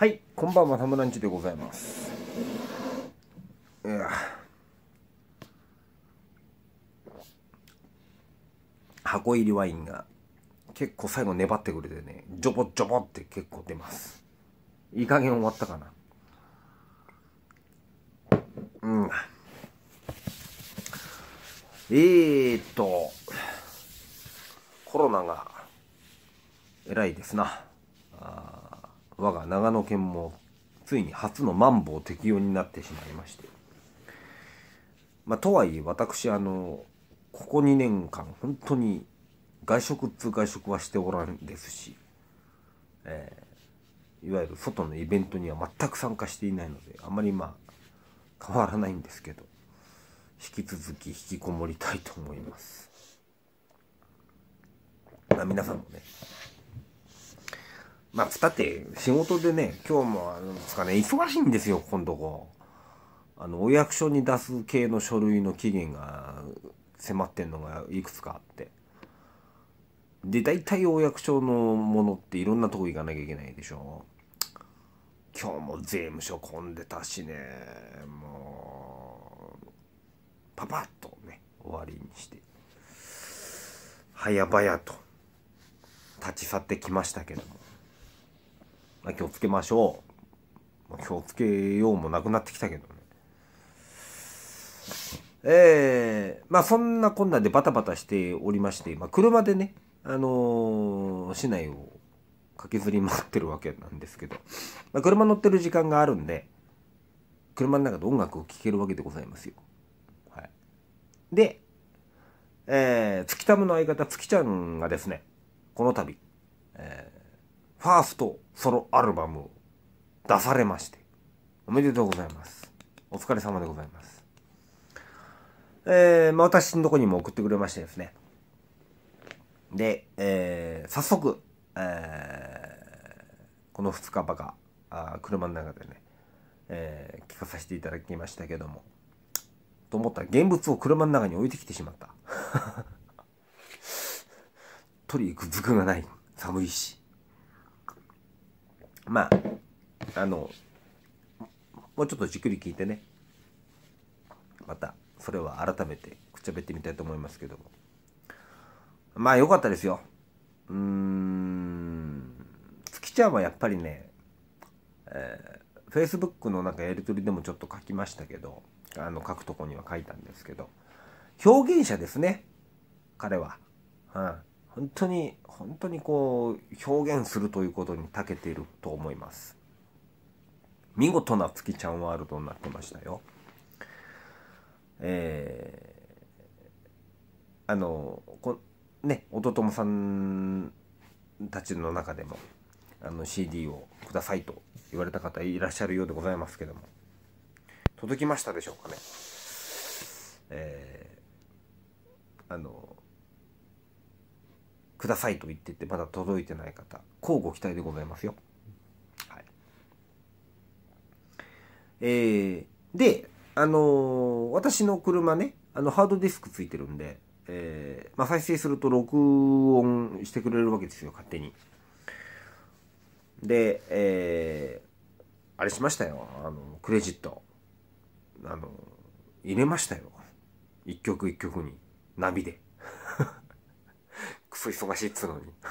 はい、こんばんは、ムランチでございます。いや箱入りワインが結構最後粘ってくれてね、ジョボジョボって結構出ます。いい加減終わったかな。うん。えーっと、コロナが偉いですな。我が長野県もついに初のマンボウ適用になってしまいまして。まあ、とはいえ私あのここ2年間本当に外食っつう外食はしておらんですし、えー、いわゆる外のイベントには全く参加していないのであまりまあ変わらないんですけど引き続き引きこもりたいと思います。まあ、皆さんもねまあ、つって仕事でね、今日も、あの、すかね、忙しいんですよ、今ここ。あの、お役所に出す系の書類の期限が迫ってんのがいくつかあって。で、大体お役所のものっていろんなとこ行かなきゃいけないでしょ。今日も税務署混んでたしね、もう、パパッとね、終わりにして、早々と立ち去ってきましたけども。まあ、気をつけましょう。まあ、気をつけようもなくなってきたけどね。えー、まあそんなこんなでバタバタしておりまして、まあ、車でね、あのー、市内を駆けずり回ってるわけなんですけど、まあ、車乗ってる時間があるんで、車の中で音楽を聴けるわけでございますよ。はい、で、えー、月たむの相方、月ちゃんがですね、この度、えー、ファーストソロアルバムを出されまして、おめでとうございます。お疲れ様でございます。えー、まあ、私のとこにも送ってくれましてですね。で、えー、早速、えー、この2日ばか、あ車の中でね、えー、聞かさせていただきましたけども、と思ったら現物を車の中に置いてきてしまった。取り行くずくがない。寒いし。まああのもうちょっとじっくり聞いてねまたそれは改めてくっちゃべってみたいと思いますけどもまあ良かったですようーん月ちゃんはやっぱりね、えー、Facebook のなんかやりとりでもちょっと書きましたけどあの書くとこには書いたんですけど表現者ですね彼は、うん、本当に本当にこう表現するということに長けていると思います見事な月ちゃんワールドになってましたよえー、あのこね弟友さんたちの中でもあの CD をくださいと言われた方いらっしゃるようでございますけども届きましたでしょうかねえー、あのくださいと言っててまだ届いてない方乞うご期待でございますよ。はい、えー、で、あのー、私の車ねあのハードディスクついてるんで、えーまあ、再生すると録音してくれるわけですよ勝手に。で、えー、あれしましたよあのクレジットあの入れましたよ一曲一曲にナビで。クソ忙しいっつうのに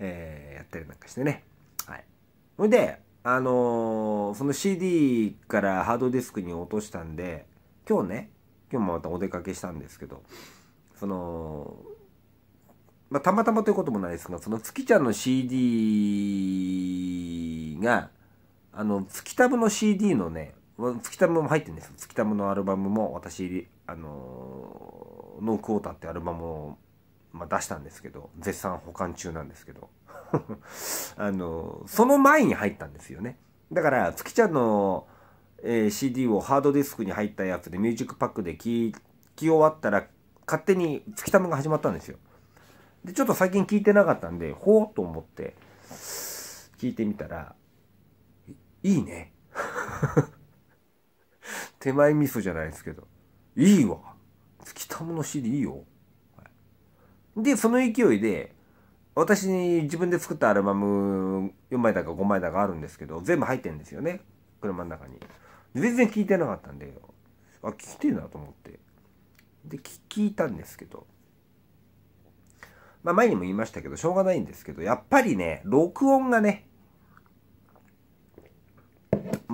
えー、やったりなんかしてねはいほいであのー、その CD からハードディスクに落としたんで今日ね今日もまたお出かけしたんですけどそのまあ、たまたまということもないですが、その月ちゃんの CD が、あの、月タブの CD のね、月たむも入ってるんです月たむのアルバムも私あのノークオーターってアルバムを、まあ、出したんですけど絶賛保管中なんですけど あのその前に入ったんですよねだから月ちゃんの、えー、CD をハードディスクに入ったやつでミュージックパックで聴き終わったら勝手に月たむが始まったんですよでちょっと最近聞いてなかったんでほうと思って聞いてみたらいいね手前味噌じゃないですけど、いいわ月たもの CD いいよ、はい、で、その勢いで、私に自分で作ったアルバム4枚だか5枚だかあるんですけど、全部入ってんですよね。車の中に。全然聞いてなかったんで、あ、聞いてるなと思って。で、聞いたんですけど、まあ前にも言いましたけど、しょうがないんですけど、やっぱりね、録音がね、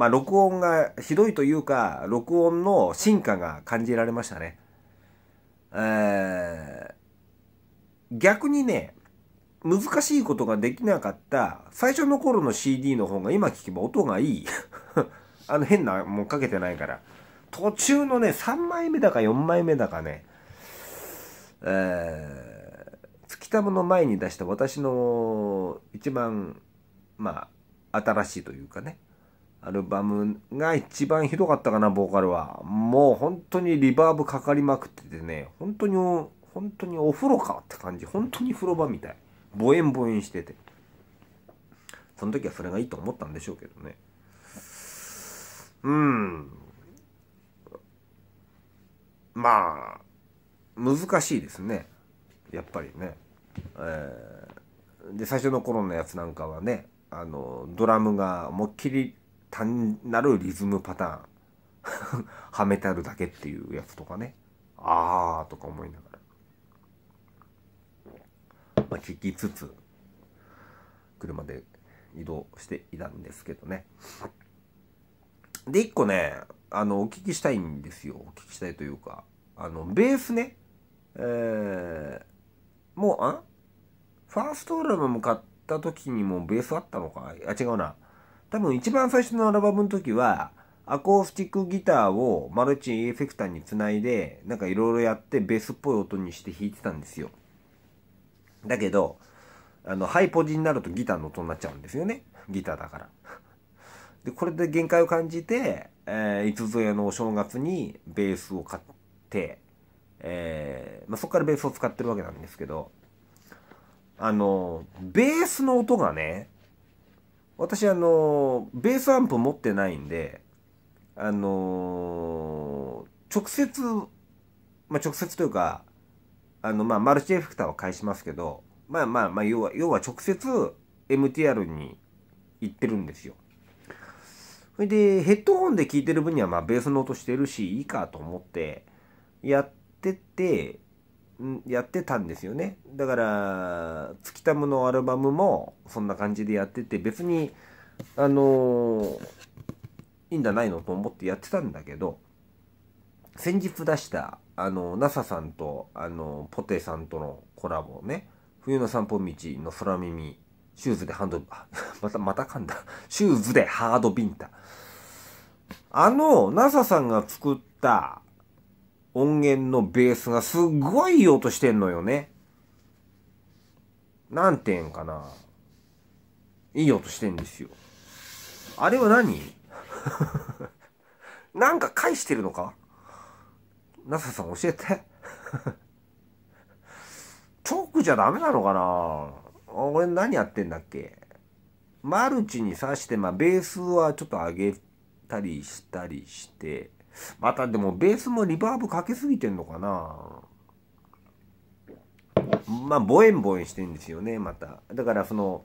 まあ、録音がひどいというか、録音の進化が感じられましたね。えー、逆にね、難しいことができなかった最初の頃の CD の方が今聞けば音がいい。あの変なもんかけてないから。途中のね、3枚目だか4枚目だかね、えー、月田の前に出した私の一番、まあ、新しいというかね、アルバムが一番ひどかったかな、ボーカルは。もう本当にリバーブかかりまくっててね、本当に、本当にお風呂かって感じ。本当に風呂場みたい。ボエンボエンしてて。その時はそれがいいと思ったんでしょうけどね。うん。まあ、難しいですね。やっぱりね。えー、で、最初の頃のやつなんかはね、あの、ドラムが思いっきり単なるリズムパターン はめてあるだけっていうやつとかねああとか思いながら、まあ、聞きつつ車で移動していたんですけどねで一個ねあのお聞きしたいんですよお聞きしたいというかあのベースねえー、もうあファーストアルバム買った時にもベースあったのかあ違うな多分一番最初のアルバムの時は、アコースティックギターをマルチエフェクターにつないで、なんかいろいろやってベースっぽい音にして弾いてたんですよ。だけど、あの、ハイポジになるとギターの音になっちゃうんですよね。ギターだから。で、これで限界を感じて、えー、いつぞやのお正月にベースを買って、えー、まあ、そっからベースを使ってるわけなんですけど、あの、ベースの音がね、私あのベースアンプ持ってないんであの直接まあ直接というかあのまあマルチエフェクターは返しますけどまあまあまあ要は要は直接 MTR に行ってるんですよ。それでヘッドホンで聴いてる分にはまあベースの音してるしいいかと思ってやっててやってたんですよねだから「月たむ」のアルバムもそんな感じでやってて別にあのー、いいんじゃないのと思ってやってたんだけど先日出したあの NASA さんとあのポテさんとのコラボね「冬の散歩道の空耳」シューズでハンド、また、また噛んだ。シューズでハードビンタ。あの、NASA さんが作った、音源のベースがすっごいいい音してんのよね。何点かな。いい音してんですよ。あれは何 なんか返してるのかナサさん教えて。チョークじゃダメなのかな俺何やってんだっけマルチに刺して、まあベースはちょっと上げたりしたりして、またでもベースもリバーブかけすぎてんのかなまあボエンボエンしてんですよねまただからその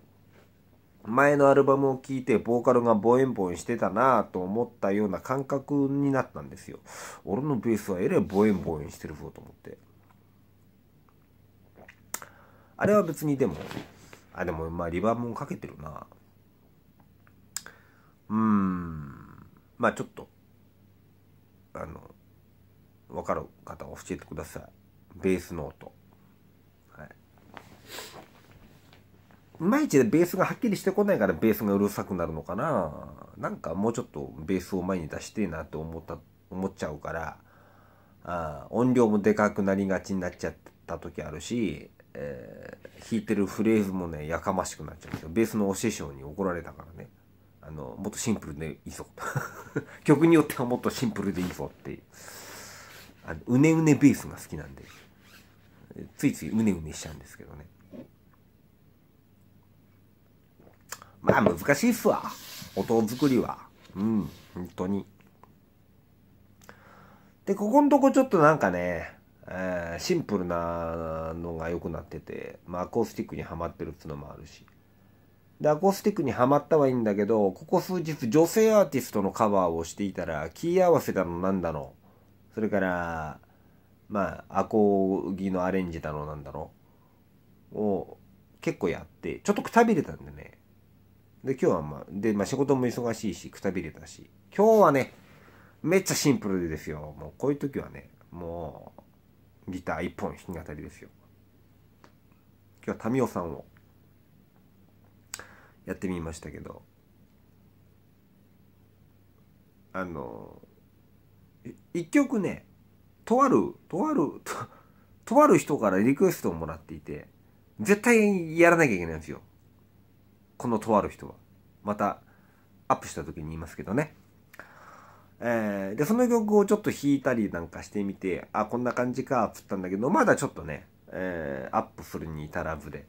前のアルバムを聴いてボーカルがボエンボエンしてたなぁと思ったような感覚になったんですよ俺のベースはえらいボエンボエンしてるぞと思ってあれは別にでもあでもまあリバーブもかけてるなうんまあちょっとあのわかる方教えてくださいベースの音はい毎日でベースがはっきりしてこないからベースがうるさくなるのかななんかもうちょっとベースを前に出してえなって思った思っちゃうからあ音量もでかくなりがちになっちゃった時あるし、えー、弾いてるフレーズもねやかましくなっちゃうんですよベースのお師匠に怒られたからねあのもっとシンプルでいいぞ 曲によってはもっとシンプルでいいぞっていうあのうねうねベースが好きなんでついついうねうねしちゃうんですけどねまあ難しいっすわ音作りはうん本当にでここのとこちょっとなんかねえー、シンプルなのが良くなってて、まあ、アコースティックにはまってるっていうのもあるしで、アコースティックにはまったはいいんだけど、ここ数日女性アーティストのカバーをしていたら、キー合わせだのなんだの。それから、まあ、アコーギのアレンジだのなんだの。を結構やって、ちょっとくたびれたんでね。で、今日はまあ、で、まあ仕事も忙しいし、くたびれたし。今日はね、めっちゃシンプルでですよ。もうこういう時はね、もう、ギター一本弾き語りですよ。今日は民生さんを。やってみましたけどあの一曲ねとあるとあるとある人からリクエストをもらっていて絶対やらなきゃいけないんですよこのとある人はまたアップした時に言いますけどねえー、でその曲をちょっと弾いたりなんかしてみてあこんな感じかっつったんだけどまだちょっとね、えー、アップするに至らずで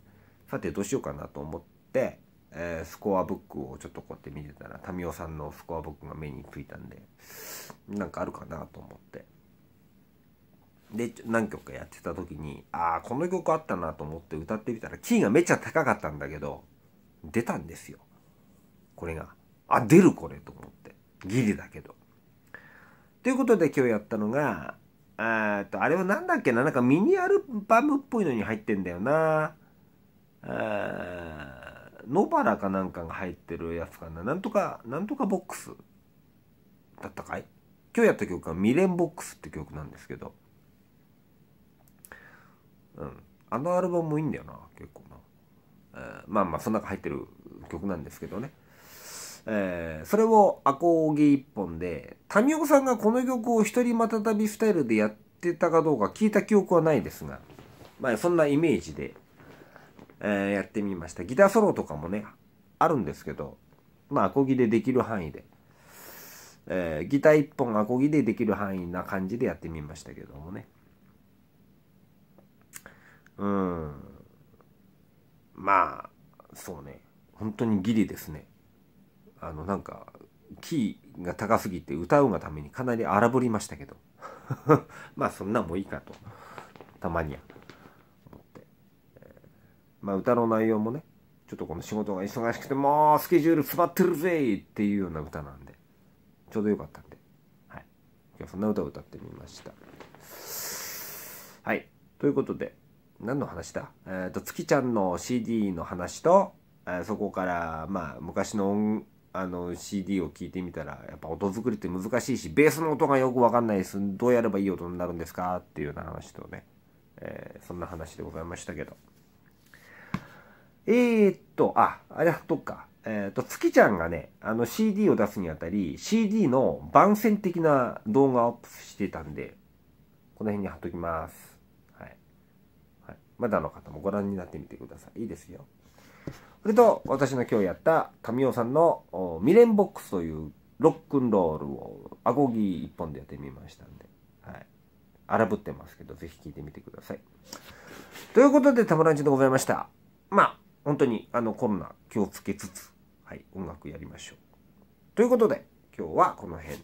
さてどうしようかなと思ってえー、スコアブックをちょっとこうやって見てたら民生さんのスコアブックが目についたんでなんかあるかなと思ってで何曲かやってた時にああこの曲あったなと思って歌ってみたらキーがめっちゃ高かったんだけど出たんですよこれがあ出るこれと思ってギリだけどということで今日やったのがあとあれは何だっけななんかミニアルバムっぽいのに入ってんだよな野原かなんかが入ってるやつかななんとかなんとかボックスだったかい今日やった曲は「未練ボックス」って曲なんですけどうんあのアルバムもいいんだよな結構な、えー、まあまあその中入ってる曲なんですけどねえー、それをアコーギ一本で、民生さんがこの曲を一人またたびスタイルでやってたかどうか聞いた記憶はないですが、まあそんなイメージでえやってみました。ギターソロとかもね、あるんですけど、まあ、アコギでできる範囲で、えー、ギター1本アコギでできる範囲な感じでやってみましたけどもね。うん。まあ、そうね。本当にギリですね。あの、なんか、キーが高すぎて歌うがためにかなり荒ぶりましたけど。まあ、そんなもいいかと。たまには。まあ、歌の内容もね、ちょっとこの仕事が忙しくて、もうスケジュール詰まってるぜっていうような歌なんで、ちょうどよかったんで、はい。今日そんな歌を歌ってみました。はい。ということで、何の話だえっ、ー、と、月ちゃんの CD の話と、えそこから、まあ、昔の音、あの CD を聴いてみたらやっぱ音作りって難しいしベースの音がよくわかんないですどうやればいい音になるんですかっていうような話とね、えー、そんな話でございましたけど。えー、っと、あ、あれとか。えー、っと、月ちゃんがね、あの CD を出すにあたり、CD の番宣的な動画をアップしてたんで、この辺に貼っときます。はい。はい、まだの方もご覧になってみてください。いいですよ。それと、私の今日やった、民生さんの未練ボックスというロックンロールをアコギ一本でやってみましたんで、はい。荒ぶってますけど、ぜひ聴いてみてください。ということで、たまらんちでございました。まあ本当にあのコロナ気をつけつつ、はい、音楽やりましょう。ということで今日はこの辺